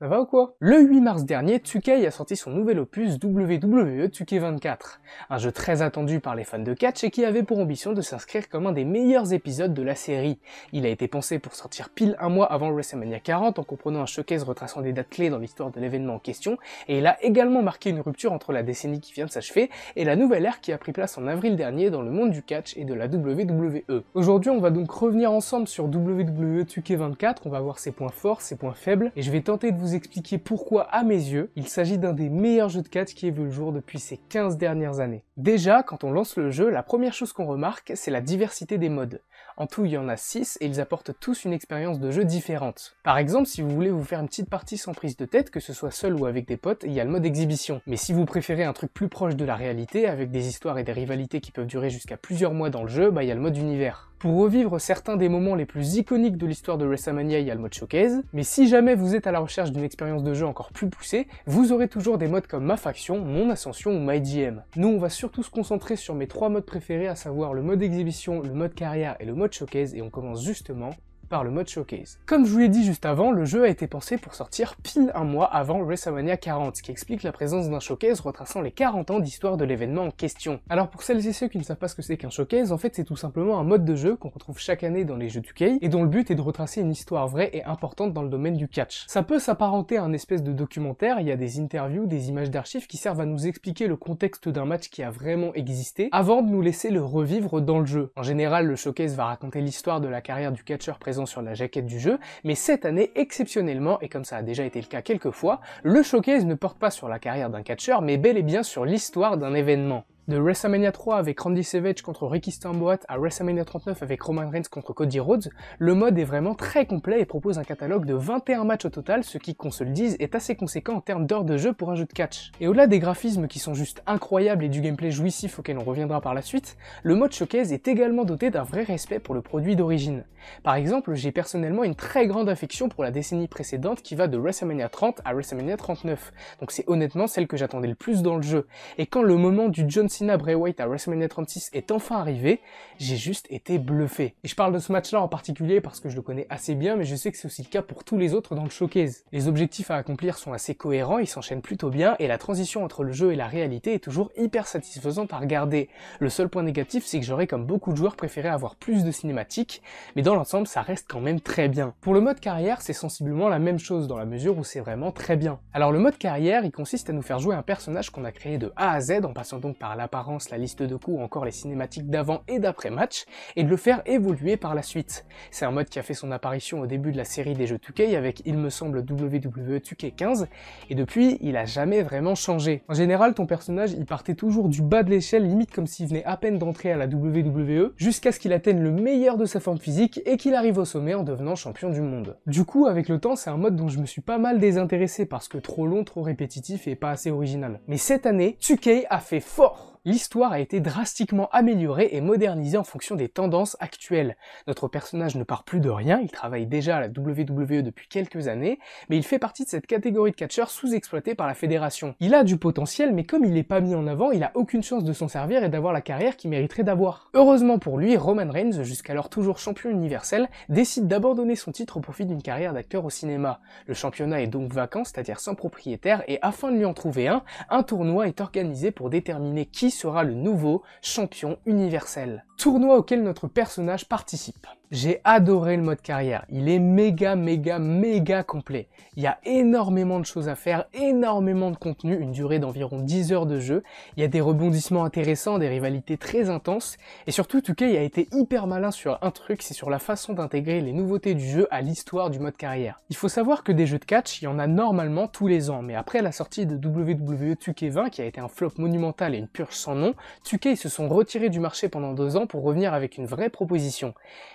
Ça va ou quoi Le 8 mars dernier, Tukei a sorti son nouvel opus WWE k 24, un jeu très attendu par les fans de catch et qui avait pour ambition de s'inscrire comme un des meilleurs épisodes de la série. Il a été pensé pour sortir pile un mois avant WrestleMania 40 en comprenant un showcase retraçant des dates clés dans l'histoire de l'événement en question, et il a également marqué une rupture entre la décennie qui vient de s'achever et la nouvelle ère qui a pris place en avril dernier dans le monde du catch et de la WWE. Aujourd'hui, on va donc revenir ensemble sur WWE k 24, on va voir ses points forts, ses points faibles, et je vais tenter de vous expliquer pourquoi, à mes yeux, il s'agit d'un des meilleurs jeux de catch qui ait vu le jour depuis ces 15 dernières années. Déjà, quand on lance le jeu, la première chose qu'on remarque, c'est la diversité des modes. En tout, il y en a 6 et ils apportent tous une expérience de jeu différente. Par exemple, si vous voulez vous faire une petite partie sans prise de tête, que ce soit seul ou avec des potes, il y a le mode exhibition. Mais si vous préférez un truc plus proche de la réalité, avec des histoires et des rivalités qui peuvent durer jusqu'à plusieurs mois dans le jeu, bah, il y a le mode univers. Pour revivre certains des moments les plus iconiques de l'histoire de WrestleMania, il y a le mode Showcase, mais si jamais vous êtes à la recherche d'une expérience de jeu encore plus poussée, vous aurez toujours des modes comme Ma Faction, Mon Ascension ou My GM. Nous, on va surtout se concentrer sur mes trois modes préférés, à savoir le mode exhibition, le mode carrière et le mode Showcase, et on commence justement par le mode showcase. Comme je vous l'ai dit juste avant, le jeu a été pensé pour sortir pile un mois avant WrestleMania 40, ce qui explique la présence d'un showcase retraçant les 40 ans d'histoire de l'événement en question. Alors pour celles et ceux qui ne savent pas ce que c'est qu'un showcase, en fait c'est tout simplement un mode de jeu qu'on retrouve chaque année dans les jeux du K, et dont le but est de retracer une histoire vraie et importante dans le domaine du catch. Ça peut s'apparenter à un espèce de documentaire, il y a des interviews, des images d'archives qui servent à nous expliquer le contexte d'un match qui a vraiment existé avant de nous laisser le revivre dans le jeu. En général, le showcase va raconter l'histoire de la carrière du catcheur présent sur la jaquette du jeu, mais cette année, exceptionnellement, et comme ça a déjà été le cas quelques fois, le showcase ne porte pas sur la carrière d'un catcheur, mais bel et bien sur l'histoire d'un événement. De WrestleMania 3 avec Randy Savage contre Ricky Stamboat à WrestleMania 39 avec Roman Reigns contre Cody Rhodes, le mode est vraiment très complet et propose un catalogue de 21 matchs au total, ce qui, qu'on se le dise, est assez conséquent en termes d'heures de jeu pour un jeu de catch. Et au-delà des graphismes qui sont juste incroyables et du gameplay jouissif auquel on reviendra par la suite, le mode showcase est également doté d'un vrai respect pour le produit d'origine. Par exemple, j'ai personnellement une très grande affection pour la décennie précédente qui va de WrestleMania 30 à WrestleMania 39, donc c'est honnêtement celle que j'attendais le plus dans le jeu. Et quand le moment du John Cena à WrestleMania 36 est enfin arrivé, j'ai juste été bluffé. Et je parle de ce match-là en particulier parce que je le connais assez bien, mais je sais que c'est aussi le cas pour tous les autres dans le showcase. Les objectifs à accomplir sont assez cohérents, ils s'enchaînent plutôt bien, et la transition entre le jeu et la réalité est toujours hyper satisfaisante à regarder. Le seul point négatif, c'est que j'aurais comme beaucoup de joueurs préféré avoir plus de cinématiques, mais dans l'ensemble, ça reste quand même très bien. Pour le mode carrière, c'est sensiblement la même chose dans la mesure où c'est vraiment très bien. Alors le mode carrière, il consiste à nous faire jouer un personnage qu'on a créé de A à Z en passant donc par la l'apparence, la liste de coups ou encore les cinématiques d'avant et d'après match, et de le faire évoluer par la suite. C'est un mode qui a fait son apparition au début de la série des jeux 2 avec, il me semble, WWE 2 15 et depuis, il a jamais vraiment changé. En général, ton personnage, il partait toujours du bas de l'échelle, limite comme s'il venait à peine d'entrer à la WWE, jusqu'à ce qu'il atteigne le meilleur de sa forme physique et qu'il arrive au sommet en devenant champion du monde. Du coup, avec le temps, c'est un mode dont je me suis pas mal désintéressé parce que trop long, trop répétitif et pas assez original. Mais cette année, 2 a fait fort l'histoire a été drastiquement améliorée et modernisée en fonction des tendances actuelles. Notre personnage ne part plus de rien, il travaille déjà à la WWE depuis quelques années, mais il fait partie de cette catégorie de catcheurs sous exploité par la fédération. Il a du potentiel, mais comme il n'est pas mis en avant, il a aucune chance de s'en servir et d'avoir la carrière qu'il mériterait d'avoir. Heureusement pour lui, Roman Reigns, jusqu'alors toujours champion universel, décide d'abandonner son titre au profit d'une carrière d'acteur au cinéma. Le championnat est donc vacant, c'est-à-dire sans propriétaire, et afin de lui en trouver un, un tournoi est organisé pour déterminer qui sera le nouveau champion universel. Tournoi auquel notre personnage participe. J'ai adoré le mode carrière. Il est méga, méga, méga complet. Il y a énormément de choses à faire, énormément de contenu, une durée d'environ 10 heures de jeu. Il y a des rebondissements intéressants, des rivalités très intenses. Et surtout, Tukey a été hyper malin sur un truc, c'est sur la façon d'intégrer les nouveautés du jeu à l'histoire du mode carrière. Il faut savoir que des jeux de catch, il y en a normalement tous les ans. Mais après la sortie de WWE 2 20 qui a été un flop monumental et une purge sans nom, Tukey se sont retirés du marché pendant deux ans pour revenir avec une vraie proposition.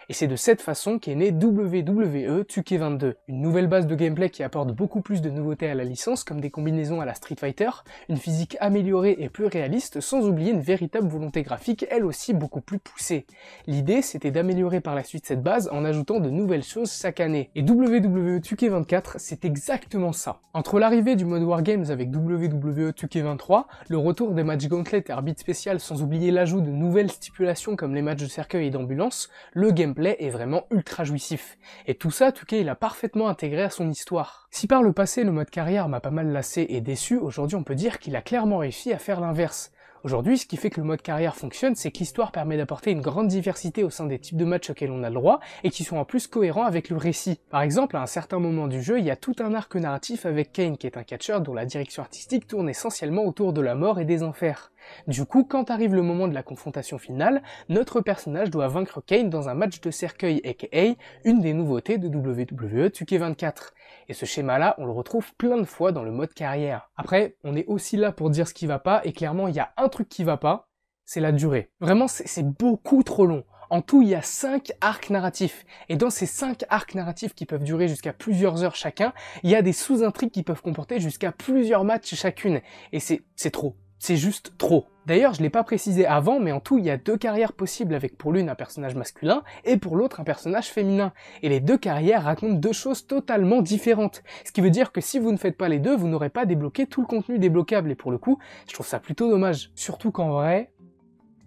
Et c'est de cette façon qu'est né WWE 2 22 une nouvelle base de gameplay qui apporte beaucoup plus de nouveautés à la licence comme des combinaisons à la Street Fighter, une physique améliorée et plus réaliste sans oublier une véritable volonté graphique elle aussi beaucoup plus poussée. L'idée c'était d'améliorer par la suite cette base en ajoutant de nouvelles choses chaque année. Et WWE 2K24 c'est exactement ça. Entre l'arrivée du mode Wargames avec WWE 2K23, le retour des matchs gauntlet et arbitre spécial sans oublier l'ajout de nouvelles stipulations comme les matchs de cercueil et d'ambulance, le gameplay est vraiment ultra jouissif. Et tout ça, cas, il a parfaitement intégré à son histoire. Si par le passé, le mode carrière m'a pas mal lassé et déçu, aujourd'hui on peut dire qu'il a clairement réussi à faire l'inverse. Aujourd'hui, ce qui fait que le mode carrière fonctionne, c'est que l'histoire permet d'apporter une grande diversité au sein des types de matchs auxquels on a le droit et qui sont en plus cohérents avec le récit. Par exemple, à un certain moment du jeu, il y a tout un arc narratif avec Kane qui est un catcheur dont la direction artistique tourne essentiellement autour de la mort et des enfers. Du coup, quand arrive le moment de la confrontation finale, notre personnage doit vaincre Kane dans un match de cercueil aka une des nouveautés de WWE 2K24. Et ce schéma-là, on le retrouve plein de fois dans le mode carrière. Après, on est aussi là pour dire ce qui va pas, et clairement, il y a un truc qui va pas, c'est la durée. Vraiment, c'est beaucoup trop long. En tout, il y a 5 arcs narratifs. Et dans ces 5 arcs narratifs qui peuvent durer jusqu'à plusieurs heures chacun, il y a des sous-intrigues qui peuvent comporter jusqu'à plusieurs matchs chacune. Et c'est trop. C'est juste trop. D'ailleurs, je l'ai pas précisé avant, mais en tout, il y a deux carrières possibles avec pour l'une un personnage masculin et pour l'autre un personnage féminin. Et les deux carrières racontent deux choses totalement différentes. Ce qui veut dire que si vous ne faites pas les deux, vous n'aurez pas débloqué tout le contenu débloquable. Et pour le coup, je trouve ça plutôt dommage. Surtout qu'en vrai,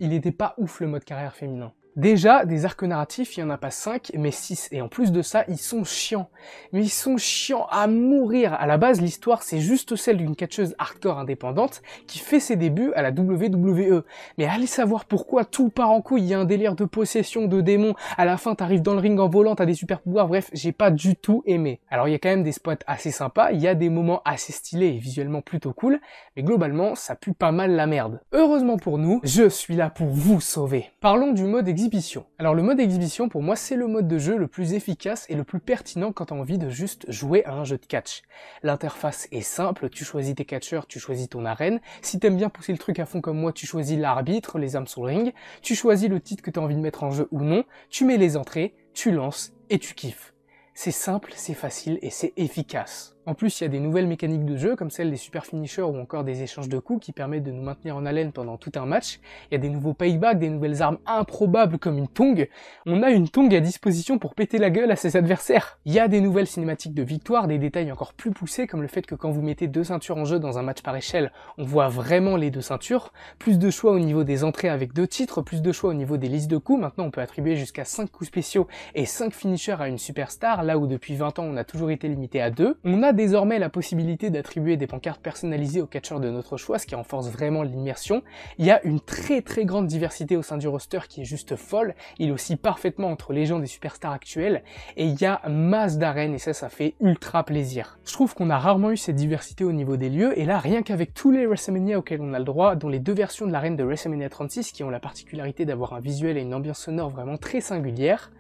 il n'était pas ouf le mode carrière féminin. Déjà, des arcs narratifs, il n'y en a pas 5, mais 6. Et en plus de ça, ils sont chiants. Mais ils sont chiants à mourir. À la base, l'histoire, c'est juste celle d'une catcheuse hardcore indépendante qui fait ses débuts à la WWE. Mais allez savoir pourquoi tout part en couille. Il y a un délire de possession, de démons. À la fin, t'arrives dans le ring en volant, t'as des super pouvoirs. Bref, j'ai pas du tout aimé. Alors, il y a quand même des spots assez sympas. Il y a des moments assez stylés et visuellement plutôt cool. Mais globalement, ça pue pas mal la merde. Heureusement pour nous, je suis là pour vous sauver. Parlons du mode existant alors le mode exhibition pour moi c'est le mode de jeu le plus efficace et le plus pertinent quand tu as envie de juste jouer à un jeu de catch. L'interface est simple, tu choisis tes catcheurs, tu choisis ton arène, si t'aimes bien pousser le truc à fond comme moi tu choisis l'arbitre, les âmes sur le ring, tu choisis le titre que tu as envie de mettre en jeu ou non, tu mets les entrées, tu lances et tu kiffes. C'est simple, c'est facile et c'est efficace. En plus, il y a des nouvelles mécaniques de jeu, comme celle des super finishers ou encore des échanges de coups qui permettent de nous maintenir en haleine pendant tout un match. Il y a des nouveaux paybacks, des nouvelles armes improbables comme une tongue. On a une tongue à disposition pour péter la gueule à ses adversaires. Il y a des nouvelles cinématiques de victoire, des détails encore plus poussés comme le fait que quand vous mettez deux ceintures en jeu dans un match par échelle, on voit vraiment les deux ceintures. Plus de choix au niveau des entrées avec deux titres, plus de choix au niveau des listes de coups. Maintenant, on peut attribuer jusqu'à cinq coups spéciaux et cinq finishers à une superstar, là où depuis 20 ans on a toujours été limité à deux On a désormais la possibilité d'attribuer des pancartes personnalisées aux catcheurs de notre choix, ce qui renforce vraiment l'immersion. Il y a une très très grande diversité au sein du roster qui est juste folle. Il oscille parfaitement entre les gens des superstars actuels et il y a masse d'arènes et ça, ça fait ultra plaisir. Je trouve qu'on a rarement eu cette diversité au niveau des lieux et là, rien qu'avec tous les WrestleMania auxquels on a le droit, dont les deux versions de l'arène de WrestleMania 36 qui ont la particularité d'avoir un visuel et une ambiance sonore vraiment très singulière,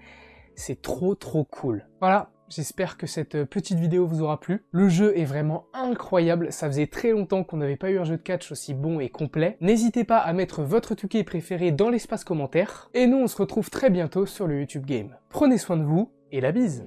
c'est trop trop cool. Voilà, J'espère que cette euh, petite vidéo vous aura plu. Le jeu est vraiment incroyable, ça faisait très longtemps qu'on n'avait pas eu un jeu de catch aussi bon et complet. N'hésitez pas à mettre votre touquet préféré dans l'espace commentaire. Et nous, on se retrouve très bientôt sur le YouTube Game. Prenez soin de vous et la bise